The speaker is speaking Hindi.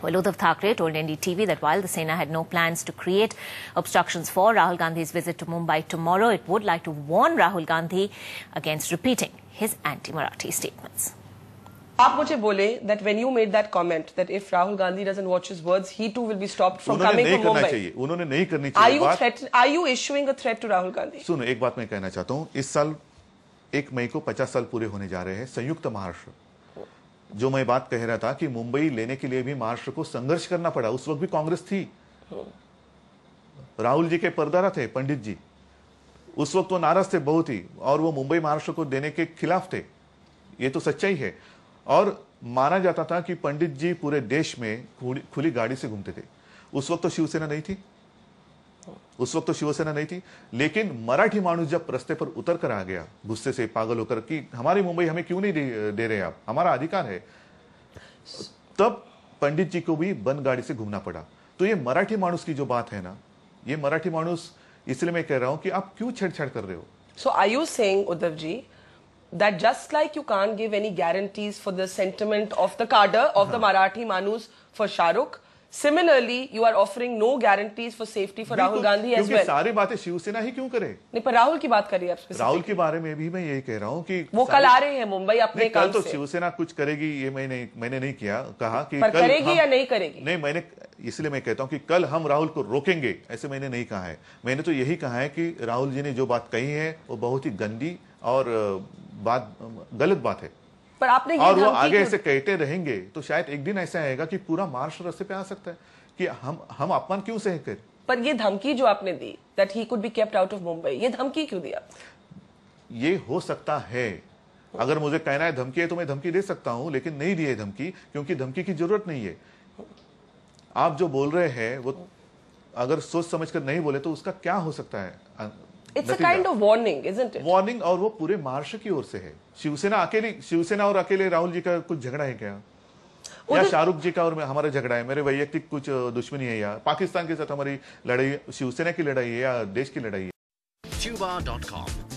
Well, Udhav Thackeray told NDTV that while the Sena had no plans to create obstructions for Rahul Gandhi's visit to Mumbai tomorrow, it would like to warn Rahul Gandhi against repeating his anti-Marathi statements. आप मुझे बोले that when you made that comment that if Rahul Gandhi doesn't watch his words, he too will be stopped from coming to Mumbai. चाहिए, उन्होंने नहीं करनी चाहिए. Are you threat? Are you issuing a threat to Rahul Gandhi? सुनो एक बात मैं कहना चाहता हूँ. इस साल एक मई को 50 साल पूरे होने जा रहे हैं संयुक्त महाराष्ट्र जो मैं बात कह रहा था कि मुंबई लेने के लिए भी महाराष्ट्र को संघर्ष करना पड़ा उस वक्त भी कांग्रेस थी राहुल जी के पर्दारा थे पंडित जी उस वक्त वो नाराज थे बहुत ही और वो मुंबई महाराष्ट्र को देने के खिलाफ थे ये तो सच्चाई है और माना जाता था कि पंडित जी पूरे देश में खुली गाड़ी से घूमते थे उस वक्त तो शिवसेना नहीं थी उस वक्त तो शिवसेना नहीं थी लेकिन मराठी मानूस जब रस्ते पर उतर कर आ गया गुस्से से पागल होकर कि हमारी मुंबई हमें क्यों नहीं दे, रहे आप हमारा अधिकार है तब पंडित जी को भी बंद गाड़ी से घूमना पड़ा तो ये मराठी मानुस की जो बात है ना ये मराठी मानुस इसलिए मैं कह रहा हूँ कि आप क्यों छेड़छाड़ कर रहे हो so I you saying Uddhav ji that just like you can't give any guarantees for the sentiment of the cadre of the हाँ। Marathi Manus for Shahrukh, Similarly, you are offering no guarantees for safety for Rahul Gandhi as well. सारी बातें शिवसेना ही क्यों करे नहीं पर राहुल की बात करिए आप राहुल के बारे में भी मैं यही कह रहा हूँ कि वो कल आ रहे हैं मुंबई अपने कल तो शिवसेना कुछ करेगी ये मैंने मैंने नहीं किया कहा कि पर कल करेगी हम, या नहीं करेगी नहीं मैंने इसलिए मैं कहता हूँ कि कल हम राहुल को रोकेंगे ऐसे मैंने नहीं कहा है मैंने तो यही कहा है कि राहुल जी ने जो बात कही है वो बहुत ही गंदी और बात गलत बात है पर आपने ये और वो आगे ऐसे कहते रहेंगे तो शायद एक दिन ऐसा आएगा कि पूरा महाराष्ट्र रस्ते पे आ सकता है कि हम हम अपमान क्यों सह कर पर ये धमकी जो आपने दी that he could be kept out of Mumbai ये धमकी क्यों दिया ये हो सकता है अगर मुझे कहना है धमकी है तो मैं धमकी दे सकता हूं लेकिन नहीं दी है धमकी क्योंकि धमकी की जरूरत नहीं है आप जो बोल रहे हैं वो अगर सोच समझ कर नहीं बोले तो उसका क्या हो सकता है it's a kind of warning isn't it warning और वो पूरे महाराष्ट्र की ओर से है शिवसेना अकेली शिवसेना और अकेले राहुल जी का कुछ झगड़ा है क्या या शाहरुख जी का और हमारा झगड़ा है मेरे वैयक्तिक कुछ दुश्मनी है या पाकिस्तान के साथ हमारी लड़ाई शिवसेना की लड़ाई है या देश की लड़ाई है